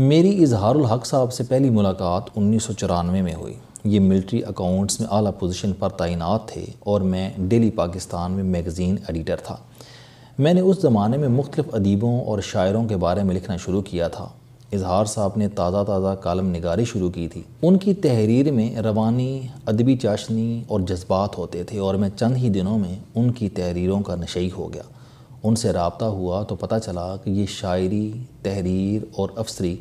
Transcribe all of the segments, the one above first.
मेरी इजहारुल हक साहब से पहली मुलाकात उन्नीस सौ चौरानवे में हुई ये मिलिट्री अकाउंट्स में आला पोजीशन पर तैनात थे और मैं डेली पाकिस्तान में मैगज़ीन एडिटर था मैंने उस ज़माने में मुख्तफ अदीबों और शायरों के बारे में लिखना शुरू किया था इजहार साहब ने ताज़ा ताज़ा कालम निगारी शुरू की थी उनकी तहरीर में रवानी अदबी चाशनी और जज्बात होते थे और मैं चंद ही दिनों में उनकी तहरीरों का नशई हो गया उनसे रबता हुआ तो पता चला कि ये शायरी तहरीर और अफसरी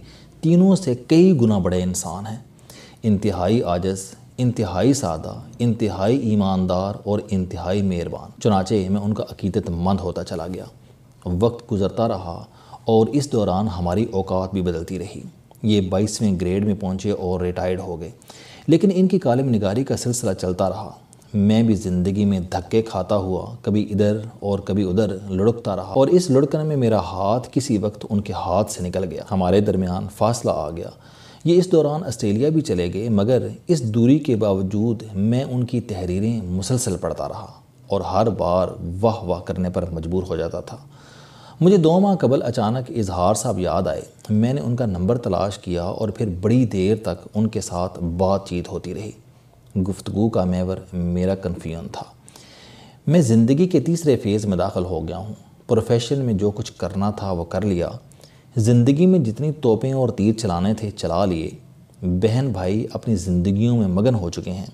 तीनों से कई गुना बड़े इंसान हैं इंतहाई आजज़ इंतहाई सादा इंतहाई ईमानदार और इंतहाई मेहरबान चुनाचे में उनका अकीदतमंद होता चला गया वक्त गुजरता रहा और इस दौरान हमारी औकात भी बदलती रही ये बाईसवें ग्रेड में पहुँचे और रिटायर्ड हो गए लेकिन इनकी कालम निगारी का सिलसिला चलता रहा मैं भी ज़िंदगी में धक्के खाता हुआ कभी इधर और कभी उधर लुढ़कता रहा और इस लुढ़कने में मेरा हाथ किसी वक्त उनके हाथ से निकल गया हमारे दरमियान फासला आ गया ये इस दौरान ऑस्ट्रेलिया भी चले गए मगर इस दूरी के बावजूद मैं उनकी तहरीरें मुसलसल पढ़ता रहा और हर बार वाह वाह करने पर मजबूर हो जाता था मुझे दो माह कबल अचानक इजहार साहब याद आए मैंने उनका नंबर तलाश किया और फिर बड़ी देर तक उनके साथ बातचीत होती रही गुफ्तु का मेवर मेरा कन्फ्यूजन था मैं ज़िंदगी के तीसरे फेज़ में दाखिल हो गया हूँ प्रोफेशन में जो कुछ करना था वो कर लिया ज़िंदगी में जितनी तोपें और तीर चलाने थे चला लिए बहन भाई अपनी ज़िंदगियों में मगन हो चुके हैं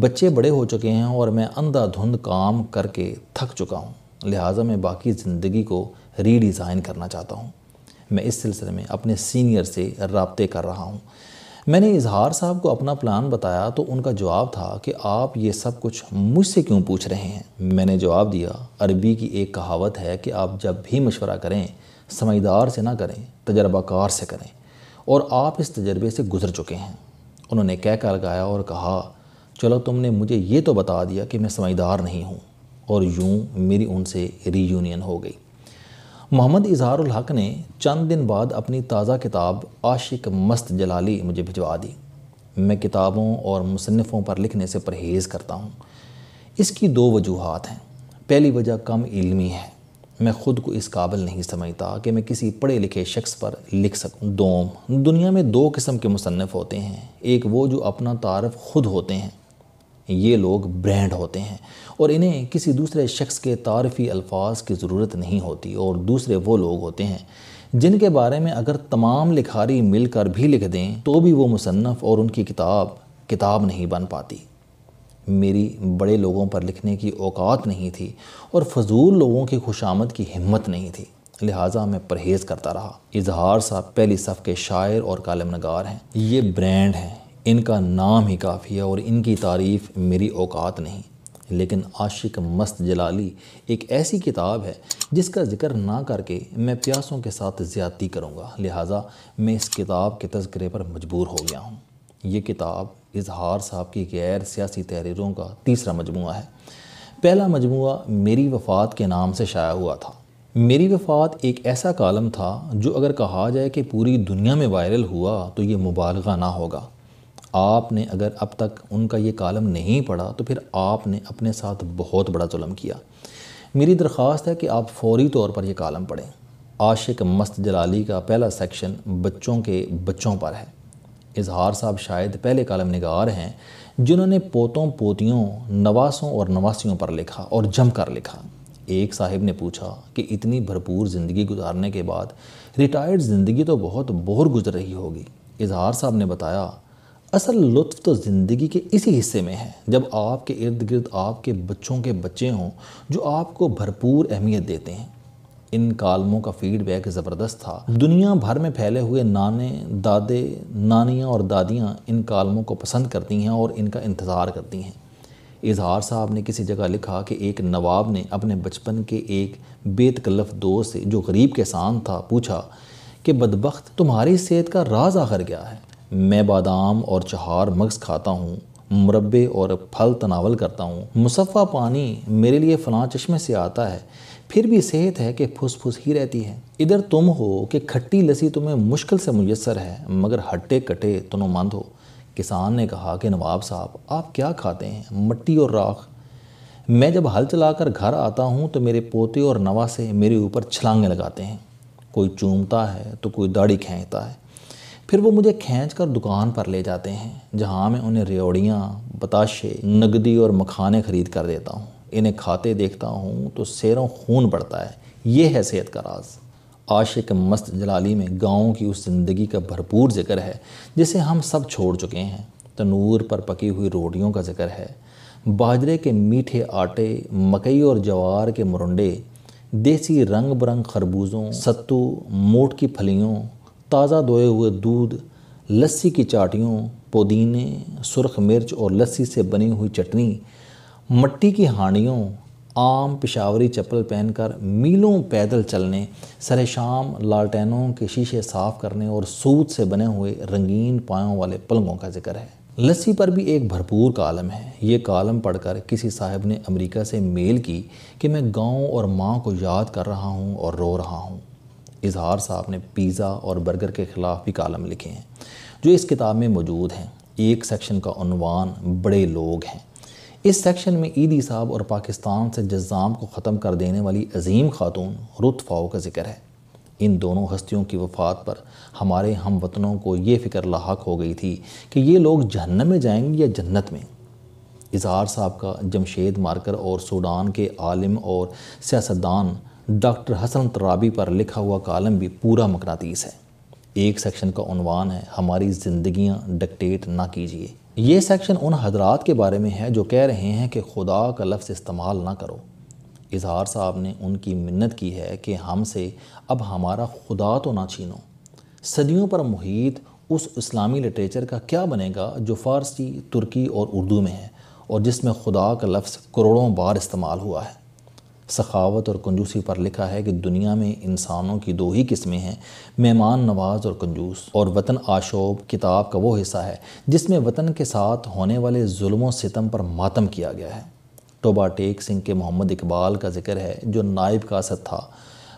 बच्चे बड़े हो चुके हैं और मैं अंधाधुंध काम करके थक चुका हूँ लिहाजा मैं बाकी ज़िंदगी को रीडिज़ाइन करना चाहता हूँ मैं इस सिलसिले में अपने सीनियर से रबते कर रहा हूँ मैंने इजहार साहब को अपना प्लान बताया तो उनका जवाब था कि आप ये सब कुछ मुझसे क्यों पूछ रहे हैं मैंने जवाब दिया अरबी की एक कहावत है कि आप जब भी मशवरा करें समझदार से ना करें तजर्बाकार से करें और आप इस तजर्बे से गुजर चुके हैं उन्होंने कह कर लगाया और कहा चलो तुमने मुझे ये तो बता दिया कि मैं समझदार नहीं हूँ और यूँ मेरी उनसे रीयूनियन हो गई मोहम्मद इजहारुल हक ने चंद दिन बाद अपनी ताज़ा किताब आशिक मस्त जलाली मुझे भिजवा दी मैं किताबों और मुसनफ़ों पर लिखने से परहेज़ करता हूँ इसकी दो वजूहत हैं पहली वजह कम इलमी है मैं ख़ुद को इस काबिल नहीं समझता कि मैं किसी पढ़े लिखे शख्स पर लिख सकूँ दोम दुनिया में दो किस्म के मुसनफ़ होते हैं एक वो जो अपना तारफ़ ख़ुद होते हैं ये लोग ब्रांड होते हैं और इन्हें किसी दूसरे शख्स के तारफ़ी अल्फाज की ज़रूरत नहीं होती और दूसरे वो लोग होते हैं जिनके बारे में अगर तमाम लिखारी मिलकर भी लिख दें तो भी वो मुसनफ़ और उनकी किताब किताब नहीं बन पाती मेरी बड़े लोगों पर लिखने की औकात नहीं थी और फजूल लोगों की खुशामद की हिम्मत नहीं थी लिहाजा मैं परहेज़ करता रहा इजहार साहब पहली सफ़ के शायर और कलम नगार हैं ये ब्रांड हैं इनका नाम ही काफ़ी है और इनकी तारीफ़ मेरी औकात नहीं लेकिन आशिक मस्त जलाली एक ऐसी किताब है जिसका जिक्र ना करके मैं प्यासों के साथ ज़्यादती करूँगा लिहाजा मैं इस किताब के तस्करे पर मजबूर हो गया हूँ ये किताब इजहार साहब की गैर सियासी तहरीरों का तीसरा मजमू है पहला मजमू मेरी वफ़ात के नाम से शाया हुआ था मेरी वफ़ात एक ऐसा कालम था जो अगर कहा जाए कि पूरी दुनिया में वायरल हुआ तो ये मुबालगा ना होगा आपने अगर अब तक उनका ये कालम नहीं पढ़ा तो फिर आपने अपने साथ बहुत बड़ा जुलम किया मेरी दरख्वास्त है कि आप फौरी तौर पर यह कालम पढ़ें आशिक मस्त जलाली का पहला सेक्शन बच्चों के बच्चों पर है इजहार साहब शायद पहले कालम निगार हैं जिन्होंने पोतों पोतियों नवासों और नवासियों पर लिखा और जम कर लिखा एक साहिब ने पूछा कि इतनी भरपूर ज़िंदगी गुजारने के बाद रिटायर्ड ज़िंदगी तो बहुत बोर गुजर रही होगी इजहार साहब ने बताया असल लुत्फ तो ज़िंदगी के इसी हिस्से में है जब आपके इर्द गिर्द आपके बच्चों के बच्चे हों जो आपको भरपूर अहमियत देते हैं इन कालमों का फीडबैक ज़बरदस्त था दुनिया भर में फैले हुए नाने दादे नानियाँ और दादियाँ इन कालमों को पसंद करती हैं और इनका इंतज़ार करती हैं इजहार साहब ने किसी जगह लिखा कि एक नवाब ने अपने बचपन के एक बेतकल्लफ दोस्त से जो गरीब के था पूछा कि बदबخت तुम्हारी सेहत का राज आखिर क्या है मैं बादाम और चहार मग्स खाता हूँ मुरबे और फल तनावल करता हूँ मुसफ़ा पानी मेरे लिए फ़लाँ चश्मे से आता है फिर भी सेहत है कि फुस फुस ही रहती है इधर तुम हो कि खट्टी लसी तुम्हें मुश्किल से मुयसर है मगर हट्टे कटे तनुमंद हो किसान ने कहा कि नवाब साहब आप क्या खाते हैं मट्टी और राख मैं जब हल चलाकर घर आता हूँ तो मेरे पोते और नवा से मेरे ऊपर छलांगे लगाते हैं कोई चूमता है तो कोई दाढ़ी खींचता है फिर वो मुझे खींच कर दुकान पर ले जाते हैं जहाँ मैं उन्हें रेवड़ियाँ बताशे नगदी और मखाने खरीद कर देता हूँ इन्हें खाते देखता हूँ तो शेरों खून बढ़ता है ये है सेहत का राज आशिक मस्त जलाली में गाँव की उस ज़िंदगी का भरपूर जिक्र है जिसे हम सब छोड़ चुके हैं तनूर पर पकी हुई रोटियों का जिक्र है बाजरे के मीठे आटे मकई और जवार के मुरंडे देसी रंग बरंग खरबूजों सत्तू मोट की फलियों ताज़ा धोए हुए दूध लस्सी की चाटियों पुदीने सुरख मिर्च और लस्सी से बनी हुई चटनी मट्टी की हांडियों आम पिशावरी चप्पल पहनकर मीलों पैदल चलने सरे शाम लालटेनों के शीशे साफ करने और सूत से बने हुए रंगीन पायों वाले पलंगों का जिक्र है लस्सी पर भी एक भरपूर कालम है ये कालम पढ़कर किसी साहब ने अमेरिका से मेल की कि मैं गांव और माँ को याद कर रहा हूँ और रो रहा हूँ इजहार साहब ने पिज़ा और बर्गर के ख़िलाफ़ भी कॉलम लिखे हैं जो इस किताब में मौजूद हैं एक सेक्शन का अनवान बड़े लोग हैं इस सेक्शन में ईदी साहब और पाकिस्तान से जज़ाम को ख़त्म कर देने वाली अजीम खातून रुतफ़ाओ का जिक्र है इन दोनों हस्तियों की वफात पर हमारे हम वतनों को ये फ़िक्र लाक हो गई थी कि ये लोग जहन्नम में जाएंगे या जन्नत में इजहार साहब का जमशेद मार्कर और सूडान के आलिम और सियासतदान डॉक्टर हसन तराबी पर लिखा हुआ कॉलम भी पूरा मकनातीस है एक सेक्शन का उनवान है हमारी ज़िंदियाँ डिक्टेट ना कीजिए यह सेक्शन उन हजरात के बारे में है जो कह रहे हैं कि खुदा का लफ्ज़ इस्तेमाल ना करो इजहार साहब ने उनकी मिन्नत की है कि हमसे अब हमारा खुदा तो ना छीनो सदियों पर मुहित उस इस्लामी लिटरेचर का क्या बनेगा जो फ़ारसी तुर्की और उर्दू में है और जिसमें खुदा का लफ्ज़ करोड़ों बार इस्तेमाल हुआ है सखावत और कंजूसी पर लिखा है कि दुनिया में इंसानों की दो ही किस्में हैं मेहमान नवाज और कंजूस और वतन आशोब किताब का वो हिस्सा है जिसमें वतन के साथ होने वाले जुल्म सितम पर मातम किया गया है टोबा टेक सिंह के मोहम्मद इकबाल का जिक्र है जो नायब का असद था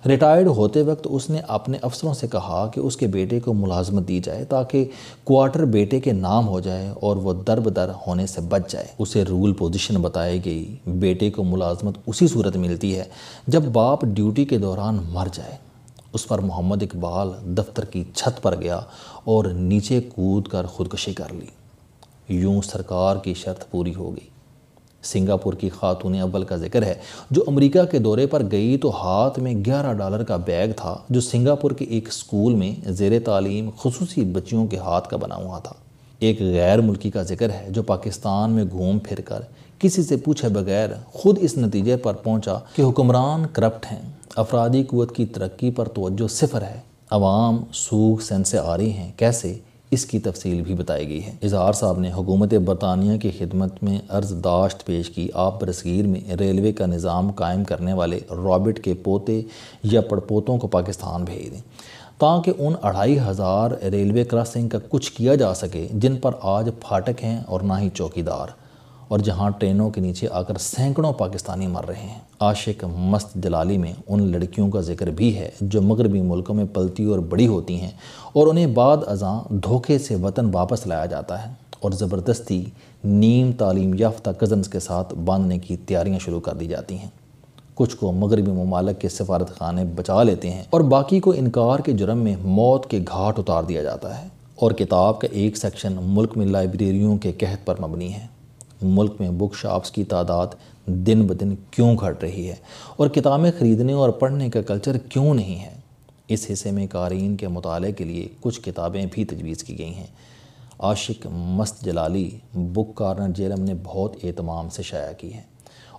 रिटायर्ड होते वक्त उसने अपने अफसरों से कहा कि उसके बेटे को मुलाजमत दी जाए ताकि क्वार्टर बेटे के नाम हो जाए और वह दर बदर होने से बच जाए उसे रूल पोजिशन बताई गई बेटे को मुलाजमत उसी सूरत मिलती है जब बाप ड्यूटी के दौरान मर जाए उस पर मोहम्मद इकबाल दफ्तर की छत पर गया और नीचे कूद कर खुदकशी कर ली यूं सरकार की शर्त पूरी हो गई सिंगापुर की खातून अव्वल का जिक्र है जो अमेरिका के दौरे पर गई तो हाथ में 11 डॉलर का बैग था जो सिंगापुर के एक स्कूल में जेर तालीम खसूस बच्चियों के हाथ का बना हुआ था एक गैर मुल्की का जिक्र है जो पाकिस्तान में घूम फिर कर किसी से पूछे बगैर खुद इस नतीजे पर पहुँचा कि हुक्मरान करप्ट हैं अफराधी कुत की तरक्की पर तोज्जो सिफर है आवाम सूख सन से आ रही हैं कैसे इसकी तफसील भी बताई गई है इजहार साहब ने हुकूमत बरतानिया की खिदमत में अर्जदाश्त पेश की आप बरसगीर में रेलवे का निज़ाम कायम करने वाले रॉबर्ट के पोते या पड़पोतों को पाकिस्तान भेज दें ताकि उन अढ़ाई हज़ार रेलवे क्रॉसिंग का कुछ किया जा सके जिन पर आज फाटक हैं और ना ही चौकीदार और जहाँ ट्रेनों के नीचे आकर सैकड़ों पाकिस्तानी मर रहे हैं आशिक मस्त दलाली में उन लड़कियों का जिक्र भी है जो मगरबी मुल्कों में पलती और बड़ी होती हैं और उन्हें बाद अजा धोखे से वतन वापस लाया जाता है और ज़बरदस्ती नीम तालीम याफ्ता कज़न्स के साथ बांधने की तैयारियाँ शुरू कर दी जाती हैं कुछ को मगरबी ममालक के सफारत खाने बचा लेते हैं और बाकी को इनकार के जुर्म में मौत के घाट उतार दिया जाता है और किताब का एक सेक्शन मुल्क में लाइब्रेरियों के कहत पर मबनी है मुल्क में बुक शॉप्स की तादाद दिन ब दिन क्यों घट रही है और किताबें ख़रीदने और पढ़ने का कल्चर क्यों नहीं है इस हिस्से में कारीन के मुताले के लिए कुछ किताबें भी तजवीज़ की गई हैं आशिक मस्त जलाली बुक कार्नर जेरम ने बहुत एहतमाम से शाया की है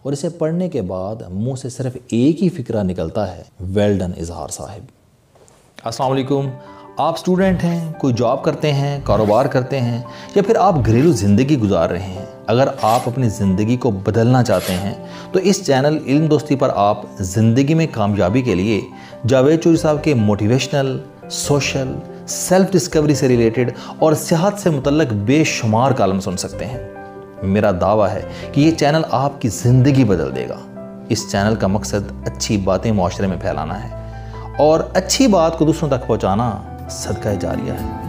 और इसे पढ़ने के बाद मुंह से सिर्फ एक ही फिक्रा निकलता है वेल डन इजहार साहिब अस्सलाम वालेकुम आप स्टूडेंट हैं कोई जॉब करते हैं कारोबार करते हैं या फिर आप घरेलू ज़िंदगी गुजार रहे हैं अगर आप अपनी ज़िंदगी को बदलना चाहते हैं तो इस चैनल इल्म दोस्ती पर आप ज़िंदगी में कामयाबी के लिए जावेद चौधरी साहब के मोटिवेशनल सोशल सेल्फ डिस्कवरी से रिलेटेड और सेहत से मुतलक बेशुमार कालम सुन सकते हैं मेरा दावा है कि ये चैनल आपकी ज़िंदगी बदल देगा इस चैनल का मकसद अच्छी बातें माशरे में फैलाना है और अच्छी बात को दूसरों तक पहुँचाना सदका जारिया है